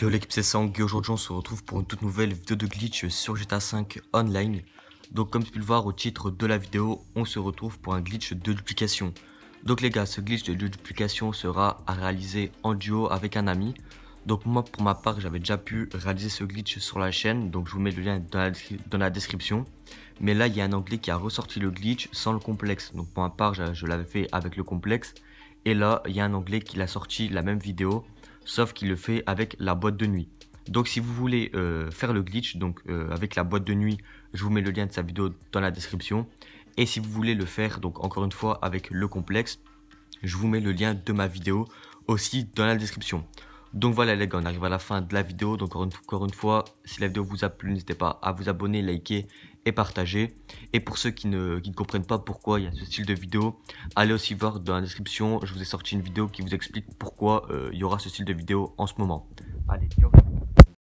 Yo l'équipe c'est Sang et aujourd'hui on se retrouve pour une toute nouvelle vidéo de glitch sur GTA 5 Online. Donc comme tu peux le voir au titre de la vidéo, on se retrouve pour un glitch de duplication. Donc les gars, ce glitch de duplication sera à réaliser en duo avec un ami. Donc moi pour ma part j'avais déjà pu réaliser ce glitch sur la chaîne, donc je vous mets le lien dans la, description. Mais là il y a un anglais qui a ressorti le glitch sans le complexe, donc pour ma part je l'avais fait avec le complexe. Et là il y a un anglais qui l'a sorti la même vidéo sauf qu'il le fait avec la boîte de nuit. Donc si vous voulez euh, faire le glitch, donc euh, avec la boîte de nuit, je vous mets le lien de sa vidéo dans la description. Et si vous voulez le faire, donc encore une fois avec le complexe, je vous mets le lien de ma vidéo aussi dans la description. Donc voilà les gars, on arrive à la fin de la vidéo. Donc encore une, fois, si la vidéo vous a plu, n'hésitez pas à vous abonner, liker et partager. Et pour ceux qui ne, comprennent pas pourquoi il y a ce style de vidéo, allez aussi voir dans la description, je vous ai sorti une vidéo qui vous explique pourquoi euh, il y aura ce style de vidéo en ce moment. Allez, ciao